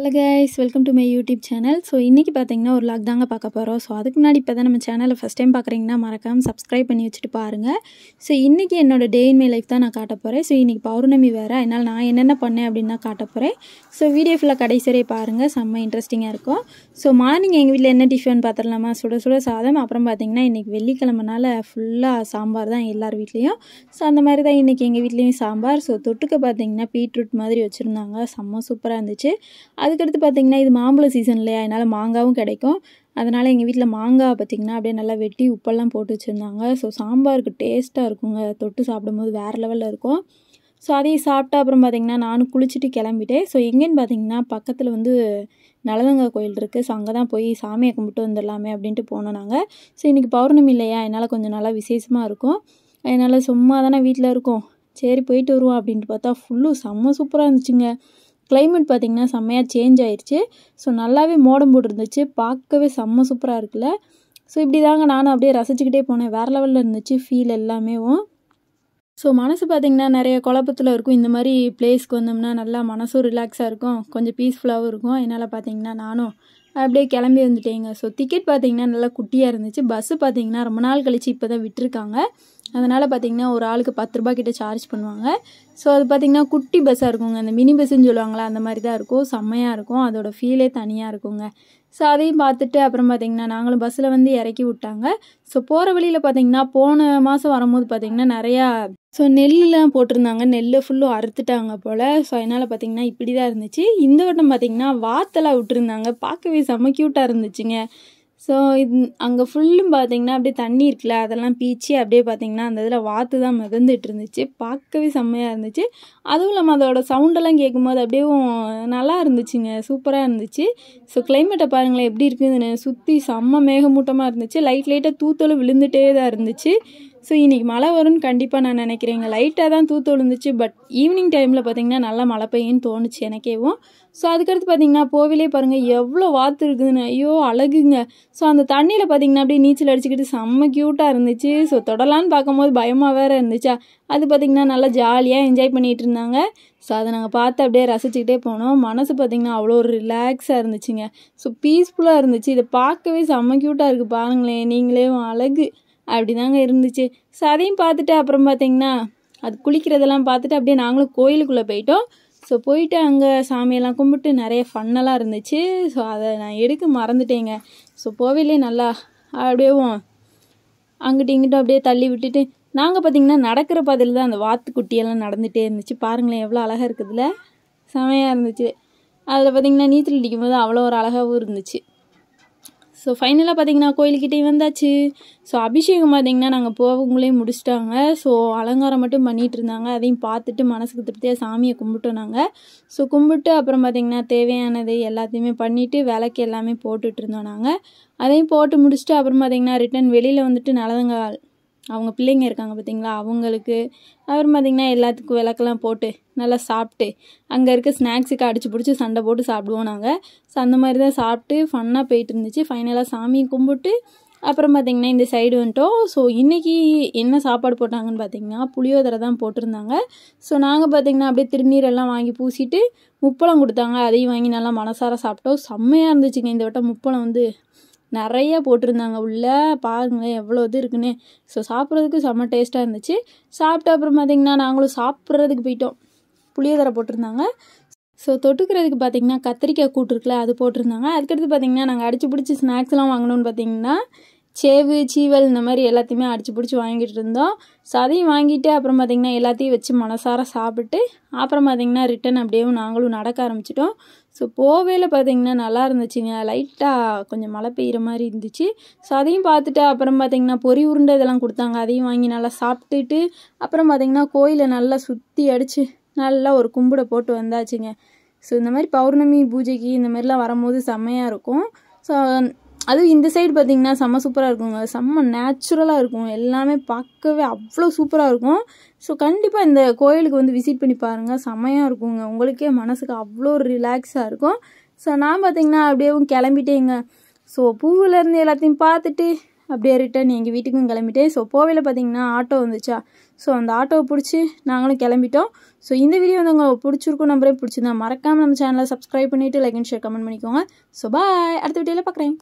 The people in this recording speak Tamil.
hello guys welcome to my YouTube channel so இன்றைக்கி பார்த்தீங்கன்னா ஒரு லாக் தாங்க பார்க்க போகிறோம் ஸோ அதுக்கு முன்னாடி இப்போ தான் நம்ம சேனலை ஃபஸ்ட் டைம் பார்க்குறீங்கன்னா மறக்காமல் சப்ஸ்கிரைப் பண்ணி வச்சுட்டு பாருங்கள் ஸோ இன்றைக்கி என்னோடய டே இன் மை லைஃப் தான் நான் காட்ட போகிறேன் ஸோ இன்றைக்கி பௌர்ணமி வேறு என்னால் நான் என்னென்ன பண்ணேன் அப்படின்னு தான் காட்ட போகிறேன் ஸோ வீடியோ ஃபுல்லாக கடைசி பாருங்கள் செம்ம இன்ட்ரெஸ்டிங்காக இருக்கும் ஸோ மார்னிங் எங்கள் வீட்டில் என்ன டிஃபன் பார்த்துடலாமா சுட சுட சாதம் அப்புறம் பார்த்தீங்கன்னா இன்றைக்கி வெள்ளிக்கிழமனால ஃபுல்லாக சாம்பார் தான் எல்லார் வீட்லேயும் ஸோ அந்த மாதிரி தான் இன்றைக்கி எங்கள் வீட்லேயும் சாம்பார் ஸோ தொட்டுக்க பார்த்தீங்கன்னா பீட்ரூட் மாதிரி வச்சுருந்தாங்க செம்ம சூப்பராக இருந்துச்சு அதுக்கடுத்து பார்த்திங்கன்னா இது மாம்பழ சீசன் இல்லையா என்னால் மாங்காவும் கிடைக்கும் அதனால் எங்கள் வீட்டில் மாங்காய் பார்த்திங்கன்னா அப்படியே நல்லா வெட்டி உப்பெல்லாம் போட்டு வச்சுருந்தாங்க ஸோ சாம்பாருக்கு டேஸ்ட்டாக இருக்குங்க தொட்டு சாப்பிடும்போது வேறு லெவலில் இருக்கும் ஸோ அதையும் சாப்பிட்டா அப்புறம் பார்த்திங்கன்னா நானும் குளிச்சுட்டு கிளம்பிட்டேன் ஸோ எங்கேன்னு பார்த்திங்கன்னா பக்கத்தில் வந்து நலதங்கா கோயில் இருக்குது ஸோ அங்கே தான் போய் சாமியை கும்பிட்டு வந்துடலாமே அப்படின்ட்டு போனோம் நாங்கள் ஸோ இன்றைக்கி பௌர்ணமி இல்லையா என்னால் கொஞ்சம் நல்லா விசேஷமாக இருக்கும் அதனால் சும்மா தானே வீட்டில் இருக்கோம் சரி போயிட்டு வருவோம் அப்படின்ட்டு பார்த்தா ஃபுல்லும் செம்ம சூப்பராக இருந்துச்சுங்க கிளைமேட் பார்த்திங்கன்னா செம்மையாக சேஞ்ச் ஆயிடுச்சு ஸோ நல்லாவே மோடம் போட்டுருந்துச்சு பார்க்கவே செம்ம சூப்பராக இருக்குல்ல ஸோ இப்படி தாங்க நானும் அப்படியே ரசிச்சுக்கிட்டே போனேன் வேறு லெவலில் இருந்துச்சு ஃபீல் எல்லாமேவும் ஸோ மனசு பார்த்திங்கன்னா நிறைய குழப்பத்தில் இருக்கும் இந்த மாதிரி பிளேஸ்க்கு வந்தோம்னா நல்லா மனசும் ரிலாக்ஸாக இருக்கும் கொஞ்சம் பீஸ்ஃபுல்லாகவும் இருக்கும் என்னால் பார்த்தீங்கன்னா நானும் அப்படியே கிளம்பி வந்துட்டேங்க ஸோ டிக்கெட் பார்த்திங்கன்னா நல்லா குட்டியாக இருந்துச்சு பஸ்ஸு பார்த்திங்கன்னா ரொம்ப நாள் கழித்து இப்போ தான் விட்டுருக்காங்க அதனால் பார்த்திங்கன்னா ஒரு ஆளுக்கு பத்து ரூபா கிட்ட சார்ஜ் பண்ணுவாங்க ஸோ அது பார்த்திங்கன்னா குட்டி பஸ்ஸாக இருக்குங்க அந்த மினி பஸ்ஸுன்னு சொல்லுவாங்களே அந்த மாதிரி தான் இருக்கும் செம்மையாக இருக்கும் அதோடய ஃபீலே தனியாக இருக்குங்க ஸோ அதையும் பார்த்துட்டு அப்புறம் பார்த்திங்கன்னா நாங்களும் பஸ்ஸில் வந்து இறக்கி விட்டாங்க ஸோ போகிற வழியில் பார்த்திங்கன்னா போன மாதம் வரும்போது பார்த்திங்கன்னா நிறையா ஸோ நெல்லாம் போட்டிருந்தாங்க நெல் ஃபுல்லும் அறுத்துட்டாங்க போல் ஸோ அதனால் பார்த்திங்கன்னா இப்படி தான் இருந்துச்சு இந்த வட்டம் பார்த்திங்கன்னா வாத்தெல்லாம் விட்டுருந்தாங்க பார்க்கவே செம்ம க்யூட்டாக இருந்துச்சுங்க ஸோ இது அங்கே ஃபுல்லும் பார்த்திங்கன்னா அப்படியே தண்ணி இருக்குல்ல அதெல்லாம் பீச்சி அப்படியே பார்த்திங்கன்னா அந்த இதில் வாத்து தான் மிதந்துட்டு இருந்துச்சு பார்க்கவே செம்மையாக இருந்துச்சு அதுவும் இல்லாமல் அதோடய சவுண்டெல்லாம் கேட்கும்போது அப்படியே நல்லா இருந்துச்சுங்க சூப்பராக இருந்துச்சு ஸோ கிளைமேட்டை பாருங்களேன் எப்படி இருக்குதுன்னு சுற்றி செம்ம மேகமூட்டமாக இருந்துச்சு லைட் லைட்டாக தூத்தலும் விழுந்துகிட்டே தான் இருந்துச்சு ஸோ இன்றைக்கி மழை வரும்னு கண்டிப்பாக நான் நினைக்கிறேங்க லைட்டாக தான் தூத்து விழுந்துச்சு பட் ஈவினிங் டைமில் பார்த்திங்கன்னா நல்லா மழை பெய்யும்னு தோணுச்சு எனக்கேவும் ஸோ அதுக்கடுத்து பார்த்திங்கன்னா போவிலே பாருங்கள் எவ்வளோ வாத்து இருக்குதுன்னு ஐயோ அழகுங்க ஸோ அந்த தண்ணியில் பார்த்திங்கன்னா அப்படியே நீச்சல் அடிச்சுக்கிட்டு செம்ம க்யூட்டாக இருந்துச்சு ஸோ தொடலான்னு பார்க்கும்போது பயமாக வேறு இருந்துச்சா அது பார்த்திங்கன்னா நல்லா ஜாலியாக என்ஜாய் பண்ணிகிட்டு இருந்தாங்க ஸோ அதை நாங்கள் பார்த்து அப்படியே ரசிச்சுக்கிட்டே போனோம் மனசு பார்த்திங்கன்னா அவ்வளோ ஒரு ரிலாக்ஸாக இருந்துச்சுங்க ஸோ பீஸ்ஃபுல்லாக இருந்துச்சு இதை பார்க்கவே செம்ம க்யூட்டாக இருக்குது பாருங்களேன் நீங்களே அழகு அப்படி தாங்க இருந்துச்சு ஸோ அதையும் பார்த்துட்டு அப்புறம் பார்த்திங்கன்னா அது குளிக்கிறதெல்லாம் பார்த்துட்டு அப்படியே நாங்களும் கோயிலுக்குள்ளே போயிட்டோம் ஸோ போயிட்டு அங்கே சாமியெல்லாம் கும்பிட்டு நிறைய ஃபன்னெல்லாம் இருந்துச்சு ஸோ அதை நான் எடுக்க மறந்துட்டேங்க ஸோ போகவே நல்லா அப்படியே அங்கிட்ட இங்கிட்ட அப்படியே தள்ளி விட்டுட்டு நாங்கள் பார்த்திங்கன்னா நடக்கிற பாதையில் தான் அந்த வாத்துக்குட்டியெல்லாம் நடந்துகிட்டே இருந்துச்சு பாருங்களேன் எவ்வளோ அழகாக இருக்குதுல்ல செமையாக இருந்துச்சு அதில் பார்த்திங்கன்னா நீச்சல் அடிக்கும் போது அவ்வளோ ஒரு அழகாகவும் இருந்துச்சு ஸோ ஃபைனலாக பார்த்தீங்கன்னா கோயில்கிட்டே வந்தாச்சு ஸோ அபிஷேகம் பார்த்தீங்கன்னா நாங்கள் போகவங்களே முடிச்சிட்டாங்க ஸோ அலங்காரம் மட்டும் பண்ணிகிட்டு இருந்தாங்க அதையும் பார்த்துட்டு மனசுக்கு திருப்தியாக சாமியை கும்பிட்டோம் நாங்கள் ஸோ கும்பிட்டு அப்புறம் பார்த்திங்கன்னா தேவையானது எல்லாத்தையுமே பண்ணிவிட்டு விளக்கு எல்லாமே போட்டுட்ருந்தோம் நாங்கள் அதையும் போட்டு முடிச்சுட்டு அப்புறம் பார்த்திங்கன்னா ரிட்டன் வெளியில் வந்துட்டு நலதங்கால் அவங்க பிள்ளைங்க இருக்காங்க பார்த்தீங்களா அவங்களுக்கு அப்புறம் பார்த்திங்கன்னா எல்லாத்துக்கும் விளக்கெல்லாம் போட்டு நல்லா சாப்பிட்டு அங்கே இருக்க ஸ்நாக்ஸுக்கு அடிச்சு பிடிச்சி சண்டை போட்டு சாப்பிடுவோம் நாங்கள் ஸோ அந்த மாதிரி தான் சாப்பிட்டு ஃபன்னாக போயிட்டு இருந்துச்சு ஃபைனலாக சாமியை கும்பிட்டு அப்புறம் பார்த்திங்கன்னா இந்த சைடு வந்துட்டோம் ஸோ இன்றைக்கி என்ன சாப்பாடு போட்டாங்கன்னு பார்த்திங்கன்னா புளியோதரை தான் போட்டிருந்தாங்க ஸோ நாங்கள் பார்த்திங்கன்னா அப்படியே திருநீரெல்லாம் வாங்கி பூசிட்டு முப்பழம் கொடுத்தாங்க அதையும் வாங்கி நல்லா மனசார சாப்பிட்டோம் செம்மையாக இருந்துச்சுங்க இந்த வட்டம் முப்பழம் வந்து நிறைய போட்டிருந்தாங்க உள்ளே பாருங்களேன் எவ்வளோ இது இருக்குன்னு ஸோ சாப்பிட்றதுக்கு செம்ம டேஸ்ட்டாக இருந்துச்சு சாப்பிட்ட அப்புறம் பார்த்திங்கன்னா நாங்களும் சாப்பிட்றதுக்கு போயிட்டோம் புளியோதரை போட்டிருந்தாங்க ஸோ தொட்டுக்கிறதுக்கு பார்த்திங்கன்னா கத்திரிக்காய் கூட்டு அது போட்டிருந்தாங்க அதுக்கடுத்து பார்த்திங்கன்னா நாங்கள் அடிச்சு பிடிச்சி ஸ்நாக்ஸ்லாம் வாங்கணும்னு பார்த்திங்கன்னா சேவு சீவல் இந்த மாதிரி எல்லாத்தையுமே அடிச்சு பிடிச்சி வாங்கிட்டு இருந்தோம் ஸோ அதையும் வாங்கிட்டு அப்புறம் பார்த்திங்கன்னா எல்லாத்தையும் வச்சு மனசார சாப்பிட்டு அப்புறம் பார்த்திங்கன்னா ரிட்டன் அப்படியே நாங்களும் நடக்க ஆரம்பிச்சிட்டோம் ஸோ போவேல பார்த்திங்கன்னா நல்லா இருந்துச்சுங்க லைட்டாக கொஞ்சம் மழை பெய்கிற மாதிரி இருந்துச்சு ஸோ அதையும் பார்த்துட்டு அப்புறம் பார்த்திங்கன்னா பொறி உருண்டை இதெல்லாம் கொடுத்தாங்க அதையும் வாங்கி நல்லா சாப்பிட்டுட்டு அப்புறம் பார்த்திங்கன்னா கோயிலை நல்லா சுற்றி அடித்து நல்லா ஒரு கும்பிட போட்டு வந்தாச்சுங்க ஸோ இந்த மாதிரி பௌர்ணமி பூஜைக்கு இந்த மாதிரிலாம் வரும்போது செம்மையாக இருக்கும் ஸோ அதுவும் இந்த சைடு பார்த்தீங்கன்னா செம்ம சூப்பராக இருக்குங்க செம்ம நேச்சுரலாக இருக்கும் எல்லாமே பார்க்கவே அவ்வளோ சூப்பராக இருக்கும் ஸோ கண்டிப்பாக இந்த கோயிலுக்கு வந்து விசிட் பண்ணி பாருங்கள் செம்மையாக இருக்குங்க உங்களுக்கே மனசுக்கு அவ்வளோ ரிலாக்ஸாக இருக்கும் ஸோ நான் பார்த்தீங்கன்னா அப்படியே கிளம்பிட்டேங்க ஸோ பூவிலேருந்து எல்லாத்தையும் பார்த்துட்டு அப்படியே ரிட்டன் எங்கள் வீட்டுக்கும் கிளம்பிட்டேன் ஸோ போவையில் பார்த்தீங்கன்னா ஆட்டோ வந்துச்சா ஸோ அந்த ஆட்டோவை பிடிச்சி நாங்களும் கிளம்பிட்டோம் ஸோ இந்த வீடியோ வந்து உங்களுக்கு பிடிச்சிருக்கும் நம்பரே பிடிச்சிருந்தா மறக்காமல் நம்ம சேனலை சப்ஸ்கிரைப் பண்ணிவிட்டு லைக் அண்ட் ஷேர் கமெண்ட் பண்ணிக்கோங்க ஸோ பாய் அடுத்த வீடியோவில் பார்க்குறேன்